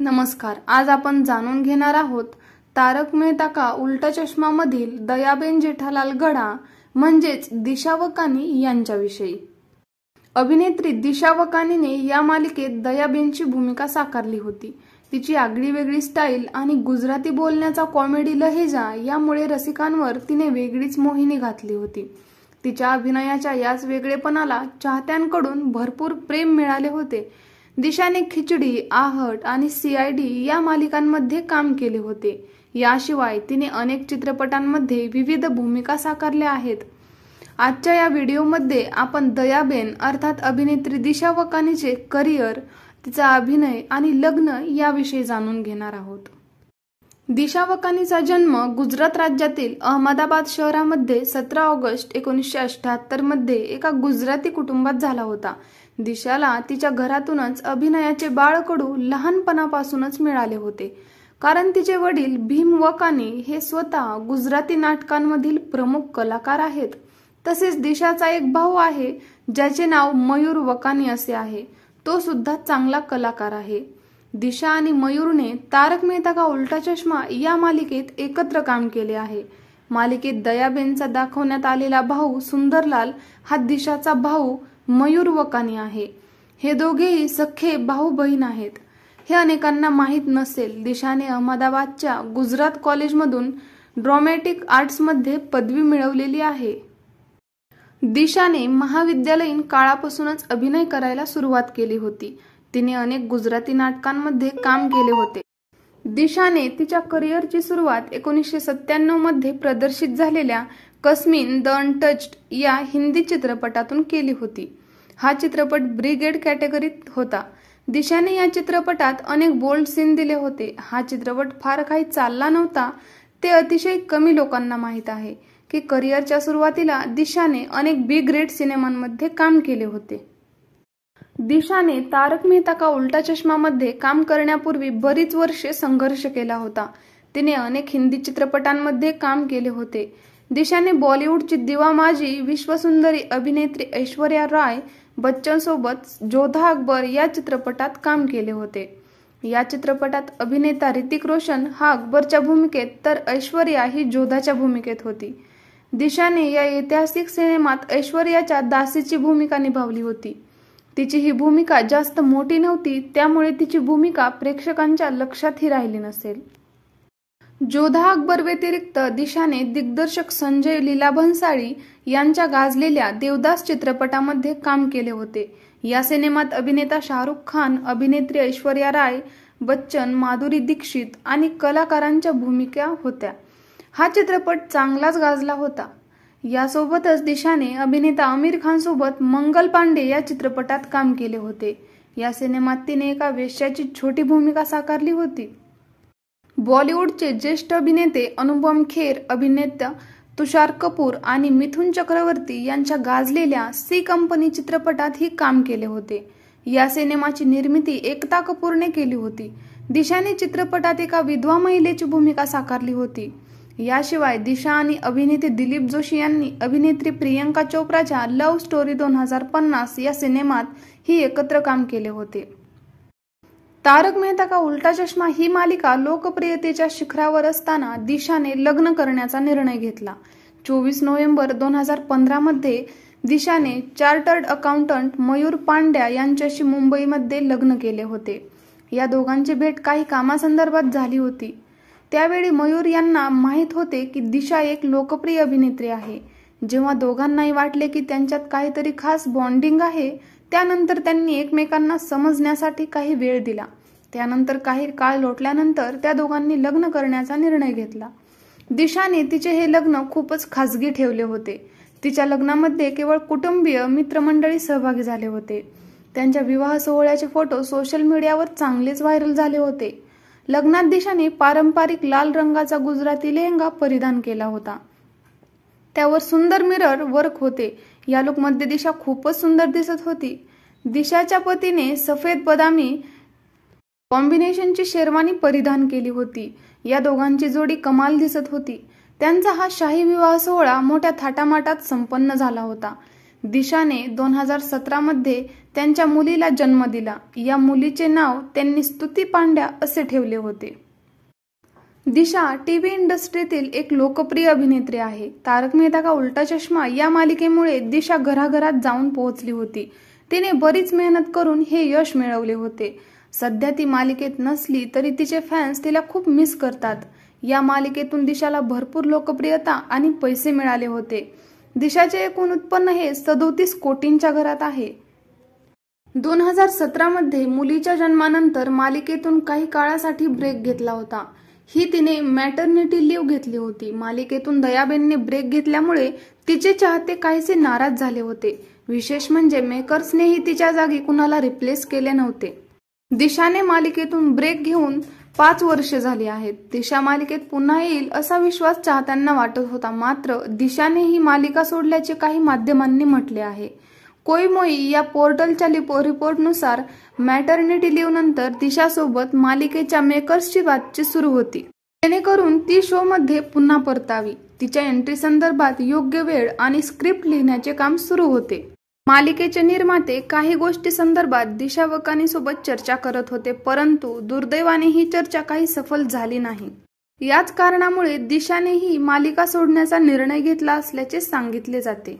नमस्कार आज आपण जाणून घेणार आहोत तारक मेहता का उलट चष्मा मधील दयाबेन जेठालाल गडा म्हणजेच दिशा वकानी यांच्याविषयी अभिनेत्री दिशा वकानीने या मालिकेत दयाबेनची भूमिका साकारली होती तिची आगळी वेगळी स्टाईल आणि गुजराती बोलण्याचा कॉमेडी लहेजा यामुळे रसिकांवर तिने वेगळीच मोहिनी घातली होती तिच्या अभिनयाच्या याच वेगळेपणाला चाहत्यांकडून भरपूर प्रेम मिळाले होते दिशाने खिचडी आहट आणि सीआयडी या मालिकांमध्ये काम केले होते याशिवाय तिने अनेक चित्रपटांमध्ये विविध भूमिका साकारल्या आहेत आजच्या या व्हिडिओमध्ये आपण दयाबेन अर्थात अभिनेत्री दिशा वकानीचे करिअर तिचा अभिनय आणि लग्न याविषयी जाणून घेणार आहोत दिशा वकानीचा जन्म गुजरात राज्यातील अहमदाबाद शहरामध्ये सतरा ऑगस्ट एकोणीसशे अठ्याहत्तर मध्ये एका गुजराती कुटुंबात झाला होता दिशाला तिच्या घरातूनच अभिनयाचे बाळकडू लहानपणापासूनच मिळाले होते कारण तिचे वडील भीम वकानी हे स्वतः गुजराती नाटकांमधील प्रमुख कलाकार आहेत तसेच दिशाचा एक भाऊ आहे ज्याचे नाव मयूर वकानी असे आहे तो सुद्धा चांगला कलाकार आहे दिशा आणि मयूरने तारक मेहता का उलटा चष्मा या मालिकेत एकत्र काम केले आहे मालिकेत दयाबेनचा दाखवण्यात आलेला भाऊ सुंदरलाल हा दिशाचा भाऊ मयूर व आहे हे दोघेही सख्खे भाऊ बहीण आहेत हे अनेकांना माहीत नसेल दिशाने अहमदाबादच्या गुजरात कॉलेजमधून ड्रॉमॅटिक आर्ट्समध्ये पदवी मिळवलेली आहे दिशाने महाविद्यालयीन काळापासूनच अभिनय करायला सुरुवात केली होती तिने अनेक गुजराती नाटकांमध्ये काम केले होते दिशाने तिच्या करिअरची सुरुवात एकोणीसशे सत्त्याण्णव मध्ये प्रदर्शित झालेल्या कसमिन द अनटच्ड या हिंदी चित्रपटातून केली होती हा चित्रपट ब्रिगेड कॅटेगरीत होता दिशाने या चित्रपटात अनेक बोल्ड सीन दिले होते हा चित्रपट फार काही चालला नव्हता ते अतिशय कमी लोकांना माहीत आहे की करिअरच्या सुरुवातीला दिशाने अनेक बी ग्रेड सिनेमांमध्ये काम केले होते दिशाने तारक मेहता का उलटा चष्मामध्ये काम करण्यापूर्वी बरीच वर्षे संघर्ष केला होता तिने अनेक हिंदी चित्रपटांमध्ये काम केले होते दिशाने बॉलिवूडची दिवा माजी विश्वसुंदरी अभिनेत्री ऐश्वर्या राय बच्चन सोबत जोधा अकबर या चित्रपटात काम केले होते या चित्रपटात अभिनेता ऋतिक रोशन हा अकबरच्या भूमिकेत तर ऐश्वर्या ही जोधाच्या भूमिकेत होती दिशाने या ऐतिहासिक सिनेमात ऐश्वर्याच्या दासीची भूमिका निभावली होती तिची ही भूमिका जास्त मोठी नव्हती त्यामुळे तिची भूमिका प्रेक्षकांच्या लक्षातही राहिली नसेल जोधा अकबर व्यतिरिक्त दिशाने दिग्दर्शक संजय लीला भन्साळी यांच्या गाजलेल्या देवदास चित्रपटामध्ये काम केले होते या सिनेमात अभिनेता शाहरुख खान अभिनेत्री ऐश्वर्या राय बच्चन माधुरी दीक्षित आणि कलाकारांच्या भूमिका होत्या हा चित्रपट चांगलाच गाजला होता यासोबतच दिशाने अभिनेता आमिर सोबत मंगल पांडे या चित्रपटात काम केले होते या सिनेमात तिने एका वेश्याची छोटी भूमिका साकारली होती बॉलिवूडचे ज्येष्ठ अभिनेते अनुपम खेर अभिनेता तुषार कपूर आणि मिथुन चक्रवर्ती यांच्या गाजलेल्या सी कंपनी चित्रपटातही काम केले होते या सिनेमाची निर्मिती एकता कपूरने केली होती दिशाने चित्रपटात एका विधवा महिलेची भूमिका साकारली होती याशिवाय दिशा आणि अभिनेते दिलीप जोशी यांनी अभिनेत्री प्रियंका चोप्राच्या लव्ह स्टोरी दोन हजार पन्नास या सिनेमात ही एकत्र काम केले होते तारक मेहता का उल्टा चष्मा ही मालिका लोकप्रियतेच्या शिखरावर असताना दिशाने लग्न करण्याचा निर्णय घेतला चोवीस नोव्हेंबर दोन हजार पंधरामध्ये दिशाने चार्टर्ड अकाउंटंट मयूर पांड्या यांच्याशी मुंबईमध्ये लग्न केले होते या दोघांची भेट काही कामासंदर्भात झाली होती त्यावेळी मयूर यांना माहीत होते की दिशा एक लोकप्रिय अभिनेत्री आहे जेव्हा दोघांनाही वाटले की त्यांच्यात काहीतरी खास बॉन्डिंग आहे त्यानंतर त्यांनी एकमेकांना समजण्यासाठी काही वेळ दिला त्यानंतर काही काळ लोटल्यानंतर त्या दोघांनी लग्न करण्याचा निर्णय घेतला दिशाने तिचे हे लग्न खूपच खासगी ठेवले होते तिच्या लग्नामध्ये केवळ कुटुंबीय मित्रमंडळी सहभागी झाले होते त्यांच्या विवाह सोहळ्याचे फोटो सोशल मीडियावर चांगलेच व्हायरल झाले होते लग्नाध्यक्षाने पारंपरिक लाल रंगाचा गुजराती लेहंगा परिधान केला होता त्यावर सुंदर मिरर वर्क होते या लुकमध्ये दिशा खूपच सुंदर दिसत होती दिशाच्या पतीने सफेद बदामी कॉम्बिनेशनची शेरवानी परिधान केली होती या दोघांची जोडी कमाल दिसत होती त्यांचा हा शाही विवाह सोहळा मोठ्या थाटामाटात संपन्न झाला होता दिशाने दोन हजार सतरामध्ये त्यांच्या मुलीला जन्म दिला या मुलीचे नाव त्यांनी स्तुती पांड्या असे ठेवले होते दिशा टी व्ही इंडस्ट्रीतील एक लोकप्रिय अभिनेत्री आहे तारक मेहता का उलटा चष्मा या मालिकेमुळे दिशा घराघरात जाऊन पोहोचली होती तिने बरीच मेहनत करून हे यश मिळवले होते सध्या ती मालिकेत नसली तरी तिचे फॅन्स तिला खूप मिस करतात या मालिकेतून दिशाला भरपूर लोकप्रियता आणि पैसे मिळाले होते दिशाचे एकूण उत्पन्न हे सदोतीस कोटींच्या घरात आहे दोन हजार सतरामध्ये मुलीच्या जन्मानंतर मालिकेतून काही काळासाठी ब्रेक घेतला होता ही तिने मॅटर्निटी लिव्ह घेतली होती मालिकेतून दयाबेनने ब्रेक घेतल्यामुळे तिचे चाहते काहीसे नाराज झाले होते विशेष म्हणजे मेकर्सनेही तिच्या जागी कुणाला रिप्लेस केले नव्हते दिशाने मालिकेतून ब्रेक घेऊन पाच वर्षे झाली आहेत दिशा मालिकेत पुन्हा येईल असा विश्वास चाहत्यांना वाटत होता मात्र दिशाने ही मालिका सोडल्याचे काही माध्यमांनी म्हटले आहे कोईमोई या पोर्टलच्या रिपोर्टनुसार मॅटर्निटी लिव्ह नंतर दिशासोबत मालिकेच्या मेकर्सची बातचीत सुरू होती जेणेकरून ती शो मध्ये पुन्हा परतावी तिच्या एंट्री संदर्भात योग्य वेळ आणि स्क्रिप्ट लिहिण्याचे काम सुरू होते मालिकेचे निर्माते काही गोष्टी संदर्भात दिशा वकानी चर्चा करत होते परंतु दुर्दैवाने ही चर्चा काही सफल झाली नाही याच कारणामुळे दिशानेही मालिका सोडण्याचा निर्णय घेतला असल्याचे सांगितले जाते